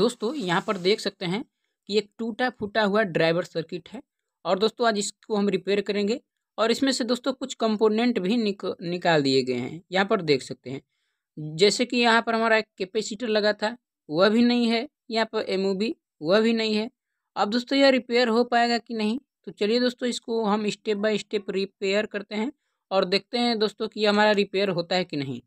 दोस्तों यहाँ पर देख सकते हैं कि एक टूटा फूटा हुआ ड्राइवर सर्किट है और दोस्तों आज इसको हम रिपेयर करेंगे और इसमें से दोस्तों कुछ कंपोनेंट भी निक, निकाल दिए गए हैं यहाँ पर देख सकते हैं जैसे कि यहाँ पर हमारा एक कैपेसिटर लगा था वह भी नहीं है यहाँ पर एम वह भी नहीं है अब दोस्तों यह रिपेयर हो पाएगा कि नहीं तो चलिए दोस्तों इसको हम स्टेप बाय स्टेप रिपेयर करते हैं और देखते हैं दोस्तों कि हमारा रिपेयर होता है कि नहीं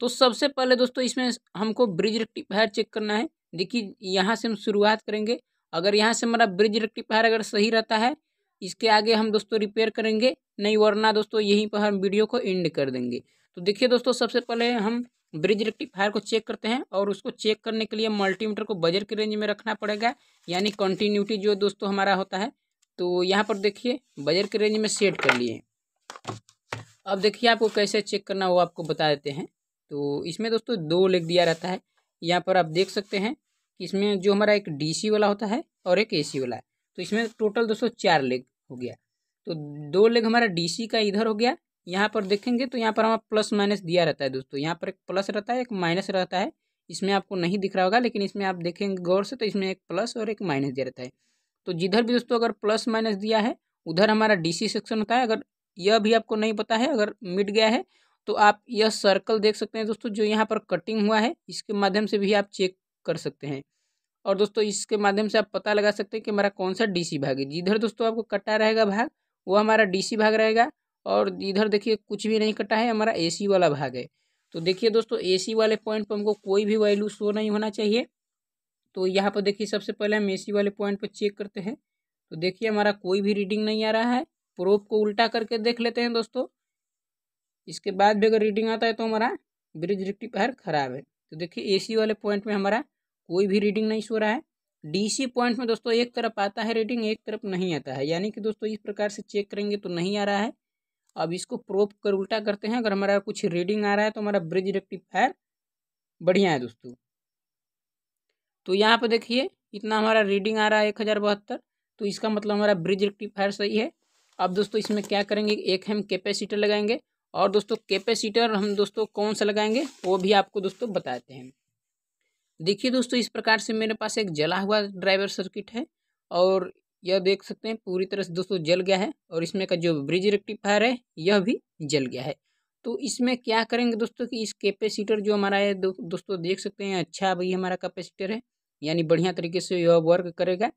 तो सबसे पहले दोस्तों इसमें हमको ब्रिज रेक्टिफायर चेक करना है देखिए यहाँ से हम शुरुआत करेंगे अगर यहाँ से हमारा ब्रिज रेक्टिफायर अगर सही रहता है इसके आगे हम दोस्तों रिपेयर करेंगे नहीं वरना दोस्तों यहीं पर हम वीडियो को एंड कर देंगे तो देखिए दोस्तों सबसे पहले हम ब्रिज रेक्टिफायर को चेक करते हैं और उसको चेक करने के लिए मल्टीमीटर को बजर के रेंज में रखना पड़ेगा यानी कंटिन्यूटी जो दोस्तों हमारा होता है तो यहाँ पर देखिए बजर के रेंज में सेट कर लिए अब देखिए आपको कैसे चेक करना वो आपको बता देते हैं तो इसमें दोस्तों दो लेग दिया रहता है यहाँ पर आप देख सकते हैं कि इसमें जो हमारा एक डीसी वाला होता है और एक एसी वाला है तो इसमें टोटल दोस्तों चार लेग हो गया तो दो लेग हमारा डीसी का इधर हो गया यहाँ पर देखेंगे तो यहाँ पर हमारा प्लस माइनस दिया रहता है दोस्तों यहाँ पर एक प्लस रहता है एक माइनस रहता है इसमें आपको नहीं दिख रहा होगा लेकिन इसमें आप देखेंगे गौर से तो इसमें एक प्लस और एक माइनस दिया रहता है तो जिधर भी दोस्तों अगर प्लस माइनस दिया है उधर हमारा डीसी सेक्शन होता है अगर यह भी आपको नहीं पता है अगर मिट गया है तो आप यह सर्कल देख सकते हैं दोस्तों जो यहाँ पर कटिंग हुआ है इसके माध्यम से भी आप चेक कर सकते हैं और दोस्तों इसके माध्यम से आप पता लगा सकते हैं कि हमारा कौन सा डीसी भाग है जिधर दोस्तों आपको कटा रहेगा भाग वो हमारा डीसी भाग रहेगा और इधर देखिए कुछ भी नहीं कटा है हमारा एसी वाला भाग है तो देखिए दोस्तों एसी वाले पॉइंट पर हमको कोई भी वैल्यू शो नहीं होना चाहिए तो यहाँ पर देखिए सबसे पहले हम ए वाले पॉइंट पर चेक करते हैं तो देखिए हमारा कोई भी रीडिंग नहीं आ रहा है प्रोप को उल्टा करके देख लेते हैं दोस्तों इसके बाद भी अगर रीडिंग आता है तो हमारा ब्रिज रेक्टिफायर खराब है तो देखिए एसी वाले पॉइंट में हमारा कोई भी रीडिंग नहीं सो रहा है डीसी पॉइंट में दोस्तों एक तरफ आता है रीडिंग एक तरफ नहीं आता है यानी कि दोस्तों इस प्रकार से चेक करेंगे तो नहीं आ रहा है अब इसको प्रोप कर उल्टा करते हैं अगर हमारा कुछ रीडिंग आ रहा है तो हमारा ब्रिज रेक्टिफायर बढ़िया है दोस्तों तो यहाँ पर देखिए इतना हमारा रीडिंग आ रहा है एक हज़ार बहत्तर तो इसका मतलब हमारा ब्रिज रेक्टिफायर सही है अब दोस्तों इसमें क्या करेंगे एक हम कैपेसिटर लगाएंगे और दोस्तों कैपेसिटर हम दोस्तों कौन सा लगाएंगे वो भी आपको दोस्तों बताते हैं देखिए दोस्तों इस प्रकार से मेरे पास एक जला हुआ ड्राइवर सर्किट है और यह देख सकते हैं पूरी तरह से दोस्तों जल गया है और इसमें का जो ब्रिज रेक्टिफायर है यह भी जल गया है तो इसमें क्या करेंगे दोस्तों कि इस कैपेसिटर जो हमारा है दो, दोस्तों देख सकते हैं अच्छा भाई हमारा कैपेसिटर है यानी बढ़िया तरीके से यह वर्क करेगा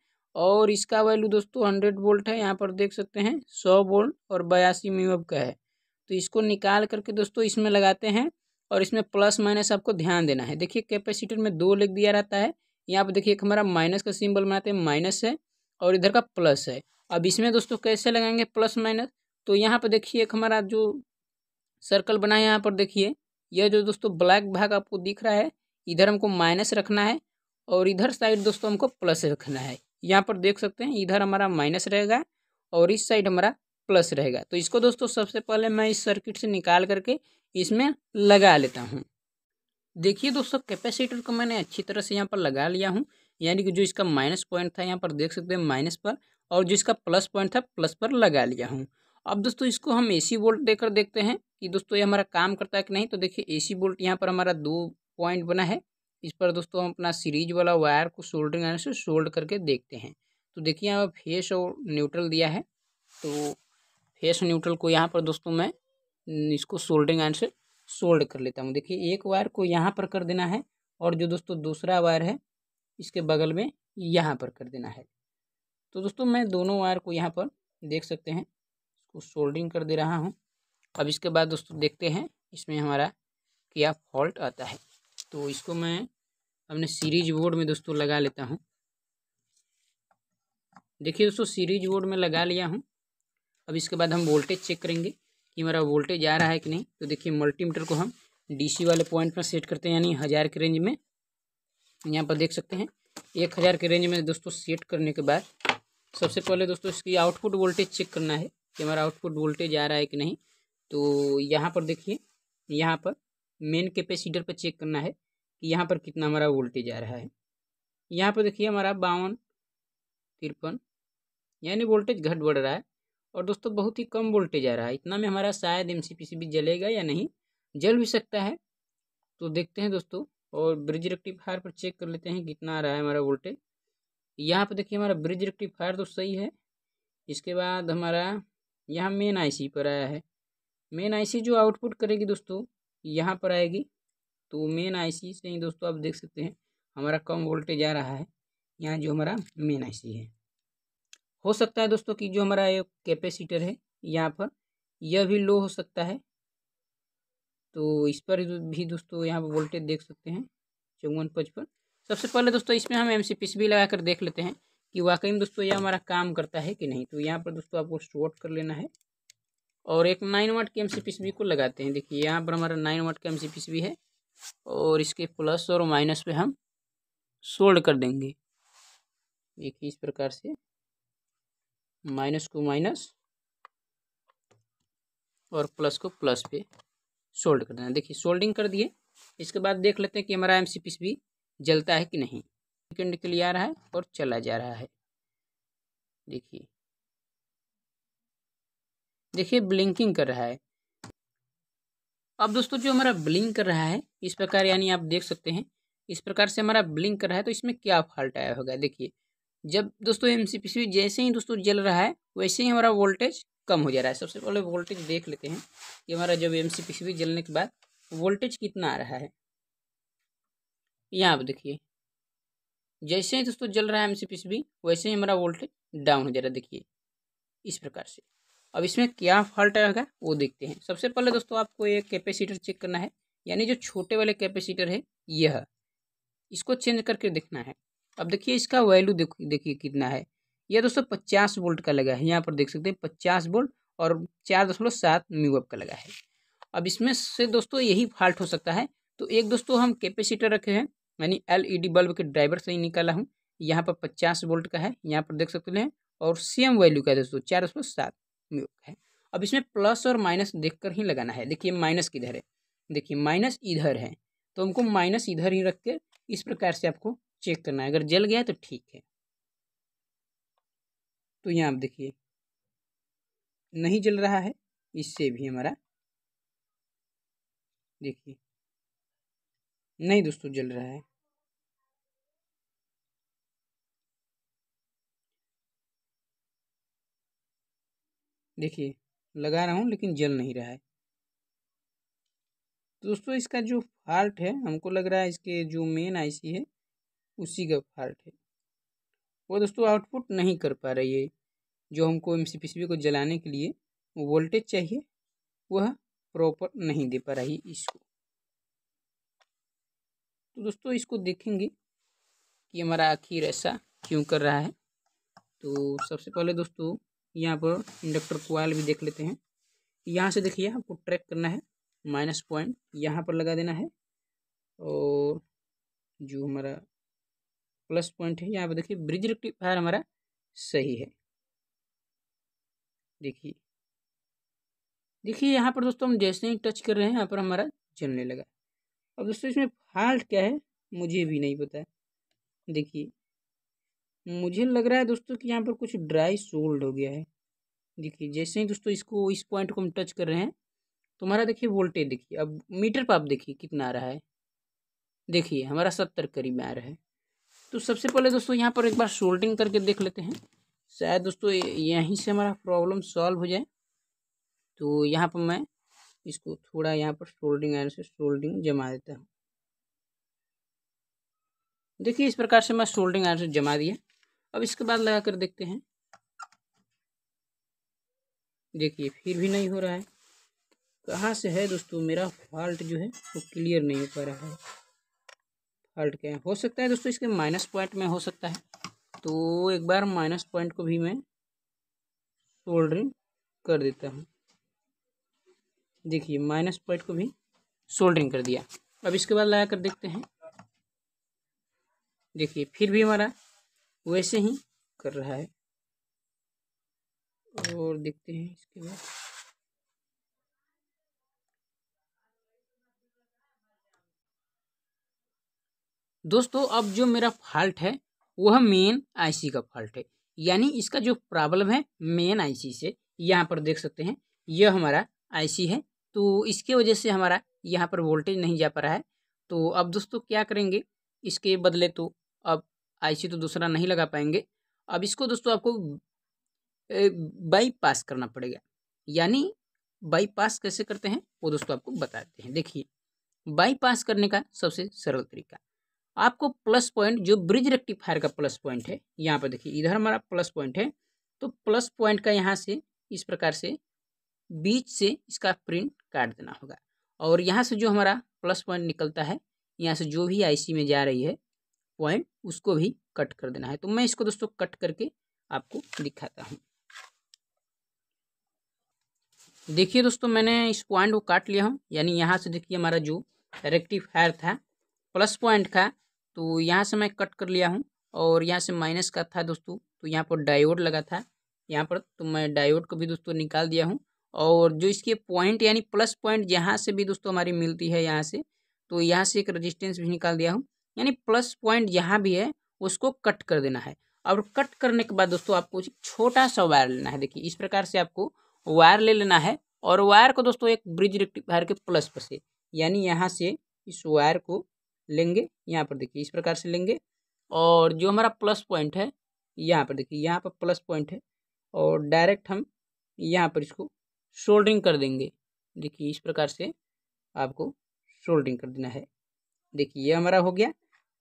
और इसका वैल्यू दोस्तों हंड्रेड वोल्ट है यहाँ पर देख सकते हैं सौ वोल्ट और बयासी मीव का है तो इसको निकाल करके दोस्तों इसमें लगाते हैं और इसमें प्लस माइनस आपको ध्यान देना है देखिए कैपेसिटर में दो लिख दिया रहता है यहाँ पर देखिए हमारा माइनस का सिंबल बनाते हैं माइनस है और इधर का प्लस है अब इसमें दोस्तों कैसे लगाएंगे प्लस माइनस तो यहाँ पर देखिए एक हमारा जो सर्कल बना है यहाँ पर देखिए यह जो दोस्तों ब्लैक भाग आपको दिख रहा है इधर हमको माइनस रखना है और इधर साइड दोस्तों हमको प्लस रखना है यहाँ पर देख सकते हैं इधर हमारा माइनस रहेगा और इस साइड हमारा प्लस रहेगा तो इसको दोस्तों सबसे पहले मैं इस सर्किट से निकाल करके इसमें लगा लेता हूँ देखिए दोस्तों कैपेसिटर को मैंने अच्छी तरह से यहाँ पर लगा लिया हूँ यानी कि जो इसका माइनस पॉइंट था यहाँ पर देख सकते हैं माइनस पर और जो इसका प्लस पॉइंट था प्लस पर लगा लिया हूँ अब दोस्तों इसको हम ए सी वोल्ट देकर देखते हैं कि दोस्तों ये हमारा काम करता है कि नहीं तो देखिए ए सी वोल्ट यहाँ पर हमारा दो पॉइंट बना है इस पर दोस्तों हम अपना सीरीज वाला वायर को सोल्डरिंग आने से सोल्ड करके देखते हैं तो देखिए यहाँ फेस और न्यूट्रल दिया है तो फेस न्यूट्रल को यहाँ पर दोस्तों मैं इसको सोल्डिंग आयन से सोल्ड कर लेता हूँ देखिए एक वायर को यहाँ पर कर देना है और जो दोस्तों दूसरा वायर है इसके बगल में यहाँ पर कर देना है तो दोस्तों मैं दोनों वायर को यहाँ पर देख सकते हैं इसको सोल्डिंग कर दे रहा हूँ अब इसके बाद दोस्तों देखते हैं इसमें हमारा क्या फॉल्ट आता है तो इसको मैं अपने सीरीज बोर्ड में दोस्तों लगा लेता हूँ देखिए दोस्तों सीरीज बोर्ड में लगा लिया हूँ अब इसके बाद हम वोल्टेज चेक करेंगे कि हमारा वोल्टेज आ रहा है कि नहीं तो देखिए मल्टीमीटर को हम डीसी वाले पॉइंट पर सेट करते हैं यानी हज़ार के रेंज में यहाँ पर देख सकते हैं एक हज़ार के रेंज में दोस्तों सेट करने के बाद सबसे पहले दोस्तों इसकी आउटपुट वोल्टेज चेक करना है कि हमारा आउटपुट वोल्टेज आ रहा है कि नहीं तो यहाँ पर देखिए यहाँ पर मेन कैपेसिटर पर चेक करना है कि यहाँ पर कितना हमारा वोल्टेज आ रहा है यहाँ पर देखिए हमारा बावन तिरपन यानी वोल्टेज घट बढ़ रहा है और दोस्तों बहुत ही कम वोल्टेज आ रहा है इतना में हमारा शायद एम सी जलेगा या नहीं जल भी सकता है तो देखते हैं दोस्तों और ब्रिज रेक्टिफायर पर चेक कर लेते हैं कितना आ रहा है हमारा वोल्टेज यहाँ पर देखिए हमारा ब्रिज रेक्टिफायर तो सही है इसके बाद हमारा यहाँ मेन आईसी पर आया है मेन आईसी जो आउटपुट करेगी दोस्तों यहाँ पर आएगी तो मेन आईसी से ही दोस्तों आप देख सकते हैं हमारा कम वोल्टेज आ रहा है यहाँ जो हमारा मेन आईसी है हो सकता है दोस्तों कि जो हमारा ये कैपेसिटर है यहाँ पर यह भी लो हो सकता है तो इस पर भी दोस्तों यहाँ पर वोल्टेज देख सकते हैं चौवन पच पर सबसे पहले दोस्तों इसमें हम एम भी लगा कर देख लेते हैं कि वाकई में दोस्तों यह हमारा काम करता है कि नहीं तो यहाँ पर दोस्तों आपको शॉर्ट कर लेना है और एक नाइन वाट के एम सी को लगाते हैं देखिए यहाँ पर हमारा नाइन वाट का एम सी है और इसके प्लस और माइनस पे हम सोल्ड कर देंगे देखिए इस प्रकार से माइनस को माइनस और प्लस को प्लस पे सोल्ड कर देना देखिए सोल्डिंग कर दिए इसके बाद देख लेते हैं कि हमारा एम भी जलता है कि नहीं सेकेंड के लिए आ रहा है और चला जा रहा है देखिए देखिए ब्लिंकिंग कर रहा है अब दोस्तों जो हमारा ब्लिंक कर रहा है इस प्रकार यानी आप देख सकते हैं इस प्रकार से हमारा ब्लिंक कर रहा है तो इसमें क्या फॉल्ट आया होगा देखिए जब दोस्तों एम जैसे ही दोस्तों जल रहा है वैसे ही हमारा वोल्टेज कम हो जा रहा है सबसे पहले वोल्टेज देख लेते हैं कि हमारा जब एम जलने के बाद वोल्टेज कितना आ रहा है यहाँ आप देखिए जैसे ही दोस्तों जल रहा है एम वैसे ही हमारा वोल्टेज डाउन हो जा रहा है देखिए इस प्रकार से अब इसमें क्या फॉल्ट आएगा वो देखते हैं सबसे पहले दोस्तों आपको ये कैपेसिटर चेक करना है यानी जो छोटे वाले कैपेसिटर है यह इसको चेंज करके देखना है अब देखिए इसका वैल्यू देखिए कितना है यह दोस्तों पचास वोल्ट का लगा है यहाँ पर देख सकते हैं पचास वोल्ट और चार दशमलव सात म्यूअप का लगा है अब इसमें से दोस्तों यही फॉल्ट हो सकता है तो एक दोस्तों हम कैपेसिटर रखे हैं यानी एलईडी बल्ब e के ड्राइवर से ही निकाला हूँ यहाँ पर पचास वोल्ट का है यहाँ पर देख सकते हैं और सेम वैल्यू का है दोस्तों चार दशमलव सात म्यूअप का है अब इसमें प्लस और माइनस कर ही लगाना है देखिए माइनस किधर है देखिए माइनस इधर है तो हमको माइनस इधर ही रख के इस प्रकार से आपको चेक करना है अगर जल गया तो ठीक है तो यहाँ आप देखिए नहीं जल रहा है इससे भी हमारा देखिए नहीं दोस्तों जल रहा है देखिए लगा रहा हूँ लेकिन जल नहीं रहा है दोस्तों इसका जो फॉल्ट है हमको लग रहा है इसके जो मेन आईसी है उसी का पार्ट है वो दोस्तों आउटपुट नहीं कर पा रही है जो हमको एम को जलाने के लिए वोल्टेज चाहिए वह प्रॉपर नहीं दे पा रही इसको तो दोस्तों इसको देखेंगे कि हमारा आखिर ऐसा क्यों कर रहा है तो सबसे पहले दोस्तों यहाँ पर इंडक्टर कोयल भी देख लेते हैं यहाँ से देखिए आपको ट्रैक करना है माइनस पॉइंट यहाँ पर लगा देना है और जो हमारा प्लस पॉइंट है यहाँ पे देखिए ब्रिज रेक्टिफायर हमारा सही है देखिए देखिए यहाँ पर दोस्तों हम जैसे ही टच कर रहे हैं यहाँ पर हमारा जलने लगा अब दोस्तों इसमें फॉल्ट क्या है मुझे भी नहीं पता देखिए मुझे लग रहा है दोस्तों कि यहाँ पर कुछ ड्राई सोल्ड हो गया है देखिए जैसे ही दोस्तों इसको इस पॉइंट को हम टच कर रहे हैं तो हमारा देखिए वोल्टेज देखिए अब मीटर पर आप देखिए कितना आ रहा है देखिए हमारा सत्तर करीब आ रहा है तो सबसे पहले दोस्तों यहाँ पर एक बार सोल्डिंग करके देख लेते हैं शायद दोस्तों यहीं से हमारा प्रॉब्लम सॉल्व हो जाए तो यहाँ पर मैं इसको थोड़ा यहाँ पर सोल्डिंग आयरन से सोल्डिंग जमा देता हूँ देखिए इस प्रकार से मैं सोल्डिंग आयरन से जमा दिया अब इसके बाद लगा कर देखते हैं देखिए फिर भी नहीं हो रहा है कहाँ से है दोस्तों मेरा फॉल्ट जो है वो क्लियर नहीं हो पा रहा है हट के हो सकता है दोस्तों इसके माइनस पॉइंट में हो सकता है तो एक बार माइनस पॉइंट को भी मैं सोल्डरिंग कर देता हूँ देखिए माइनस पॉइंट को भी सोल्डरिंग कर दिया अब इसके बाद लगा कर देखते हैं देखिए फिर भी हमारा वैसे ही कर रहा है और देखते हैं इसके बाद दोस्तों अब जो मेरा फॉल्ट है वह मेन आईसी का फॉल्ट है यानी इसका जो प्रॉब्लम है मेन आईसी से यहाँ पर देख सकते हैं यह हमारा आईसी है तो इसके वजह से हमारा यहाँ पर वोल्टेज नहीं जा पा रहा है तो अब दोस्तों क्या करेंगे इसके बदले तो अब आईसी तो दूसरा नहीं लगा पाएंगे अब इसको दोस्तों आपको बाईपास करना पड़ेगा यानी बाईपास कैसे करते हैं वो दोस्तों आपको बताते हैं देखिए बाईपास करने का सबसे सरल तरीका आपको प्लस पॉइंट जो ब्रिज रेक्टिफायर का प्लस पॉइंट है यहाँ पर देखिए इधर हमारा प्लस पॉइंट है तो प्लस पॉइंट का यहाँ से इस प्रकार से बीच से इसका प्रिंट काट देना होगा और यहाँ से जो हमारा प्लस पॉइंट निकलता है यहाँ से जो भी आईसी में जा रही है पॉइंट उसको भी कट कर देना है तो मैं इसको दोस्तों कट करके आपको दिखाता हूँ देखिए दोस्तों मैंने इस पॉइंट को काट लिया हूँ यानी यहाँ से देखिए हमारा जो रेक्टिफायर था प्लस पॉइंट का तो यहाँ से मैं कट कर लिया हूँ और यहाँ से माइनस का था दोस्तों तो यहाँ पर डायोड लगा था यहाँ पर तो मैं डायोड को भी दोस्तों निकाल दिया हूँ और जो इसके पॉइंट यानी प्लस पॉइंट यहाँ से भी दोस्तों हमारी मिलती है यहाँ से तो यहाँ से एक रजिस्टेंस भी निकाल दिया हूँ यानी प्लस पॉइंट यहाँ भी है उसको कट कर देना है और कट करने के बाद दोस्तों आपको छोटा सा वायर लेना है देखिए इस प्रकार से आपको वायर ले लेना है और वायर को दोस्तों एक ब्रिज रेक्टिफायर के प्लस पर से यानी यहाँ से इस वायर को लेंगे यहाँ पर देखिए इस प्रकार से लेंगे और जो हमारा प्लस पॉइंट है यहाँ पर देखिए यहाँ पर प्लस पॉइंट है और डायरेक्ट हम यहाँ पर इसको शोल्डरिंग कर देंगे देखिए इस प्रकार से आपको शोल्डरिंग कर देना है देखिए ये हमारा हो गया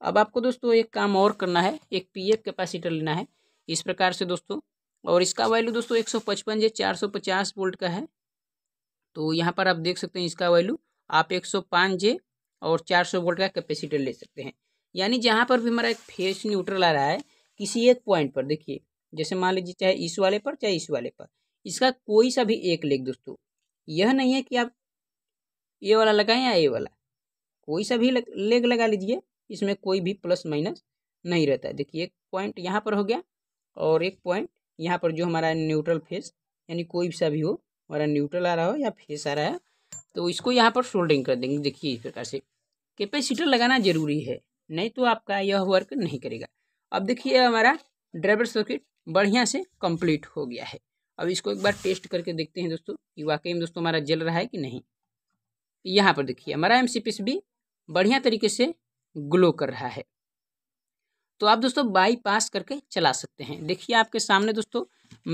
अब आपको दोस्तों एक काम और करना है एक पी एफ कैपेसिटर लेना है इस प्रकार से दोस्तों और इसका वैल्यू दोस्तों एक सौ पचपन या चार सौ पचास वोल्ट का है तो यहाँ पर आप देख सकते हैं इसका वैल्यू आप एक सौ पाँच जे और 400 वोल्ट का कैपेसिटर ले सकते हैं यानी जहाँ पर भी हमारा एक फेस न्यूट्रल आ रहा है किसी एक पॉइंट पर देखिए जैसे मान लीजिए चाहे इस वाले पर चाहे इस वाले पर इसका कोई सा भी एक लेग दोस्तों यह नहीं है कि आप ये वाला लगाएं या ये वाला कोई सा भी लेग लगा लीजिए इसमें कोई भी प्लस माइनस नहीं रहता है देखिए एक पॉइंट यहाँ पर हो गया और एक पॉइंट यहाँ पर जो हमारा न्यूट्रल फेस यानी कोई सा भी हो हमारा न्यूट्रल आ रहा हो या फेस आ रहा है तो इसको यहाँ पर सोल्डिंग कर देंगे देखिए इस प्रकार से कैपेसिटर लगाना जरूरी है नहीं तो आपका यह वर्क नहीं करेगा अब देखिए हमारा ड्राइवर सर्किट बढ़िया से कंप्लीट हो गया है अब इसको एक बार टेस्ट करके देखते हैं दोस्तों कि वाकई में दोस्तों हमारा जल रहा है कि नहीं यहाँ पर देखिए हमारा एम भी बढ़िया तरीके से ग्लो कर रहा है तो आप दोस्तों बाईपास करके चला सकते हैं देखिए आपके सामने दोस्तों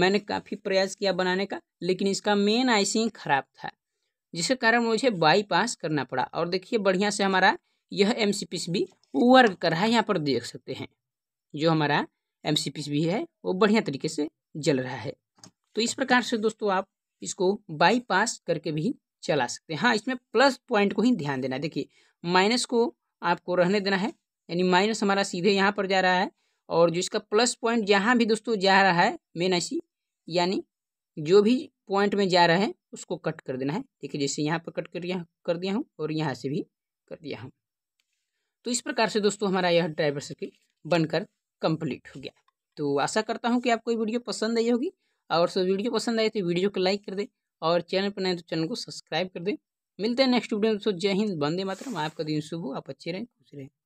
मैंने काफ़ी प्रयास किया बनाने का लेकिन इसका मेन आइसिंग खराब था जिसके कारण मुझे बाईपास करना पड़ा और देखिए बढ़िया से हमारा यह एम सी भी वर्क कर रहा है यहाँ पर देख सकते हैं जो हमारा एम सी भी है वो बढ़िया तरीके से जल रहा है तो इस प्रकार से दोस्तों आप इसको बाईपास करके भी चला सकते हैं हाँ इसमें प्लस पॉइंट को ही ध्यान देना है देखिए माइनस को आपको रहने देना है यानी माइनस हमारा सीधे यहाँ पर जा रहा है और जो इसका प्लस पॉइंट जहाँ भी दोस्तों जा रहा है मेन ऐसी यानी जो भी पॉइंट में जा रहा है उसको कट कर देना है देखिए जैसे यहाँ पर कट कर दिया कर दिया हूँ और यहाँ से भी कर दिया हूँ तो इस प्रकार से दोस्तों हमारा यह ड्राइवर सर्किल बनकर कंप्लीट हो गया तो आशा करता हूँ कि आपको ये वीडियो पसंद आई होगी और सो वीडियो पसंद आए तो वीडियो को लाइक कर दें और चैनल पर नए तो चैनल को सब्सक्राइब कर दें मिलते हैं नेक्स्ट वीडियो में दोस्तों जय हिंद बंदे मातरम आपका दिन शुभ हो आप अच्छे रहें खुश रहें